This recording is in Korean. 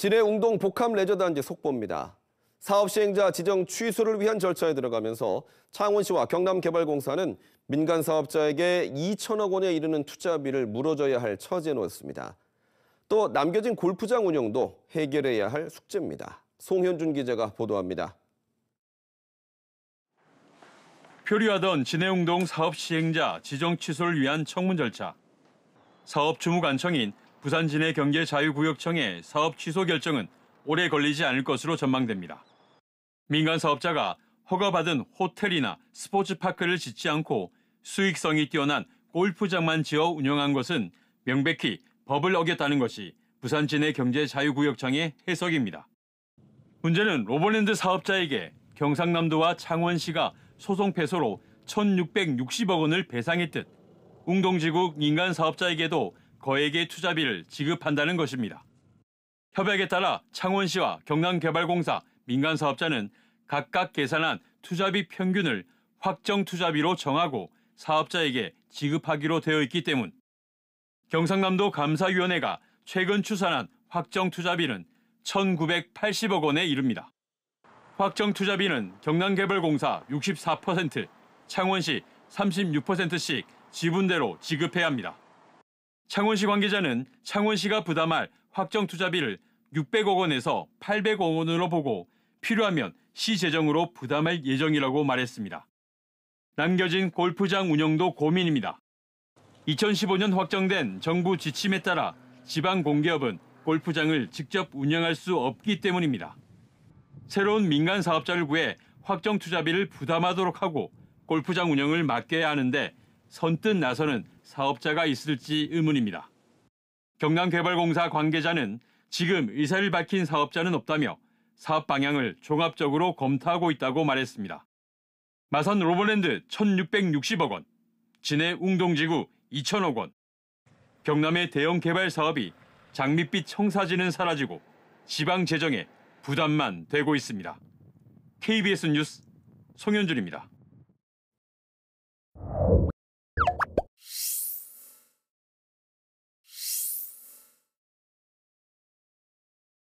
진해웅동 복합레저단지 속보입니다. 사업 시행자 지정 취소를 위한 절차에 들어가면서 창원시와 경남개발공사는 민간 사업자에게 2천억 원에 이르는 투자비를 물어줘야 할 처지에 놓였습니다. 또 남겨진 골프장 운영도 해결해야 할 숙제입니다. 송현준 기자가 보도합니다. 표류하던 진해웅동 사업 시행자 지정 취소를 위한 청문 절차. 사업 주무관청인 부산진해 경제 자유구역청의 사업 취소 결정은 오래 걸리지 않을 것으로 전망됩니다. 민간 사업자가 허가받은 호텔이나 스포츠파크를 짓지 않고 수익성이 뛰어난 골프장만 지어 운영한 것은 명백히 법을 어겼다는 것이 부산진해 경제 자유구역청의 해석입니다. 문제는 로버랜드 사업자에게 경상남도와 창원시가 소송 패소로 1,660억 원을 배상했듯 웅동지구 민간 사업자에게도 거액의 투자비를 지급한다는 것입니다. 협약에 따라 창원시와 경남개발공사, 민간사업자는 각각 계산한 투자비 평균을 확정 투자비로 정하고 사업자에게 지급하기로 되어 있기 때문 경상남도 감사위원회가 최근 추산한 확정 투자비는 1,980억 원에 이릅니다. 확정 투자비는 경남개발공사 64%, 창원시 36%씩 지분대로 지급해야 합니다. 창원시 관계자는 창원시가 부담할 확정 투자비를 600억 원에서 800억 원으로 보고 필요하면 시 재정으로 부담할 예정이라고 말했습니다. 남겨진 골프장 운영도 고민입니다. 2015년 확정된 정부 지침에 따라 지방 공기업은 골프장을 직접 운영할 수 없기 때문입니다. 새로운 민간 사업자를 구해 확정 투자비를 부담하도록 하고 골프장 운영을 맡게 하는데 선뜻 나서는 사업자가 있을지 의문입니다. 경남개발공사 관계자는 지금 의사를 밝힌 사업자는 없다며 사업 방향을 종합적으로 검토하고 있다고 말했습니다. 마산 로버랜드 1660억 원, 진해 웅동지구 2 0 0 0억 원, 경남의 대형 개발 사업이 장밋빛 청사진은 사라지고 지방 재정에 부담만 되고 있습니다. KBS 뉴스 송현준입니다.